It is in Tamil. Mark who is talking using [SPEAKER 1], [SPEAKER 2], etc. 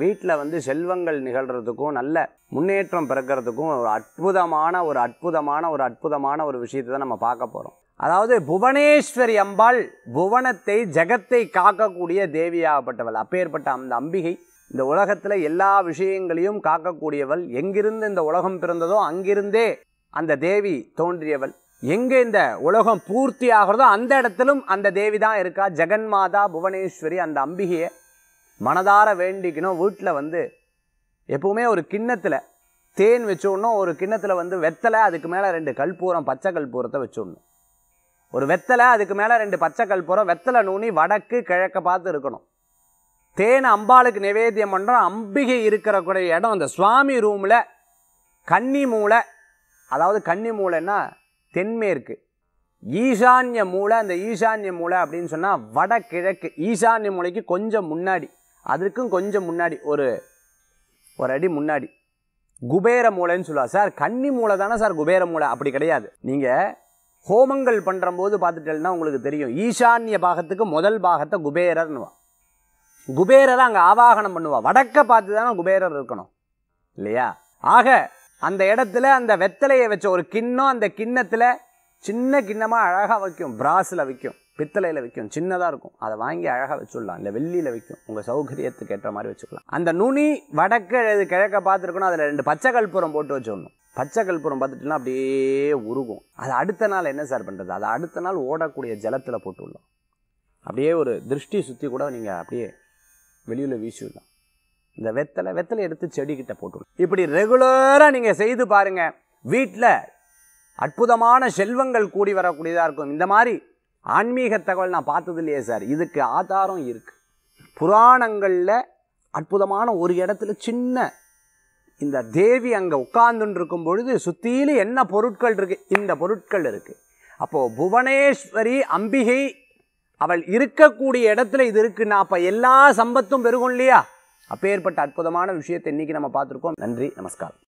[SPEAKER 1] வீட்டில் வந்து செல்வங்கள் நிகழ்கிறதுக்கும் நல்ல முன்னேற்றம் பிறக்கிறதுக்கும் ஒரு அற்புதமான ஒரு அற்புதமான ஒரு அற்புதமான ஒரு விஷயத்தை தான் நம்ம பார்க்க போகிறோம் அதாவது புவனேஸ்வரி அம்பாள் புவனத்தை ஜெகத்தை காக்கக்கூடிய தேவியாகப்பட்டவள் அப்பேற்பட்ட அந்த அம்பிகை இந்த உலகத்தில் எல்லா விஷயங்களையும் காக்கக்கூடியவள் எங்கிருந்து இந்த உலகம் பிறந்ததோ அங்கிருந்தே அந்த தேவி தோன்றியவள் எங்கே இந்த உலகம் பூர்த்தி ஆகிறதோ அந்த இடத்திலும் அந்த தேவி தான் இருக்கா ஜெகன்மாதா புவனேஸ்வரி அந்த அம்பிகையை மனதார வேண்டிக்கணும் வீட்டில் வந்து எப்போவுமே ஒரு கிண்ணத்தில் தேன் வச்சோடணும் ஒரு கிண்ணத்தில் வந்து வெத்தலை அதுக்கு மேலே ரெண்டு கல்பூரம் பச்சை கல்பூரத்தை வச்சிடணும் ஒரு வெத்தலை அதுக்கு மேலே ரெண்டு பச்சை கல்பூரம் வெத்தலை நூனி வடக்கு கிழக்க பார்த்து இருக்கணும் தேன் அம்பாளுக்கு நிவேத்தியம் பண்ணுறோம் அம்பிகை இருக்கிறக்கூடிய இடம் அந்த சுவாமி ரூமில் கன்னி மூளை அதாவது கன்னி மூளைன்னா தென்மேற்கு ஈசான்ய மூளை அந்த ஈசான்ய மூளை அப்படின்னு சொன்னால் வடகிழக்கு ஈசான்ய மூளைக்கு கொஞ்சம் முன்னாடி அதற்கும் கொஞ்சம் முன்னாடி ஒரு ஒரு அடி முன்னாடி குபேர மூளைன்னு சொல்லுவாள் சார் கன்னி மூளை தானே சார் குபேர மூளை அப்படி கிடையாது நீங்கள் ஹோமங்கள் பண்ணுறம்போது பார்த்துட்டேன்னா உங்களுக்கு தெரியும் ஈசான்ய பாகத்துக்கு முதல் பாகத்தை குபேரர்னுவா குபேரரை அங்கே ஆவாகனம் பண்ணுவாள் வடக்க பார்த்து தானே குபேரர் இருக்கணும் இல்லையா ஆக அந்த இடத்துல அந்த வெத்தலையை வச்ச ஒரு கிண்ணம் அந்த கிண்ணத்தில் சின்ன கிண்ணமாக அழகாக வைக்கும் பிராஸில் வைக்கும் பித்தளையில் வைக்கும் சின்னதாக இருக்கும் அதை வாங்கி அழகாக வச்சுடலாம் இல்லை வெள்ளியில் வைக்கும் உங்கள் சௌகரியத்துக்கு ஏற்ற மாதிரி வச்சுக்கலாம் அந்த நுனி வடக்கு இது கிழக்க பார்த்துருக்கணும் அதில் ரெண்டு பச்சை கல்புரம் போட்டு வச்சுடணும் பச்சை கல்புரம் பார்த்துட்டுனா அப்படியே உருகும் அது அடுத்த நாள் என்ன சார் பண்ணுறது அதை அடுத்த நாள் ஓடக்கூடிய ஜலத்தில் போட்டு விடலாம் அப்படியே ஒரு திருஷ்டி சுற்றி கூட நீங்கள் அப்படியே வெளியில் வீசி விடலாம் இந்த வெத்தலை வெத்தலை எடுத்து செடிக்கிட்ட போட்டு இப்படி ரெகுலராக நீங்கள் செய்து பாருங்கள் வீட்டில் அற்புதமான செல்வங்கள் கூடி வரக்கூடியதாக இருக்கும் இந்த மாதிரி ஆன்மீக தகவல் நான் பார்த்தது இல்லையே சார் இதுக்கு ஆதாரம் இருக்குது புராணங்களில் அற்புதமான ஒரு இடத்துல சின்ன இந்த தேவி அங்கே உட்கார்ந்துட்டு இருக்கும் பொழுது சுற்றிலும் என்ன பொருட்கள் இருக்குது இந்த பொருட்கள் இருக்குது அப்போது புவனேஸ்வரி அம்பிகை அவள் இருக்கக்கூடிய இடத்துல இது இருக்குன்னா அப்போ எல்லா சம்பத்தும் பெருகும் இல்லையா அப்பேற்பட்ட அற்புதமான விஷயத்தை இன்றைக்கி நம்ம பார்த்துருக்கோம் நன்றி நமஸ்காரம்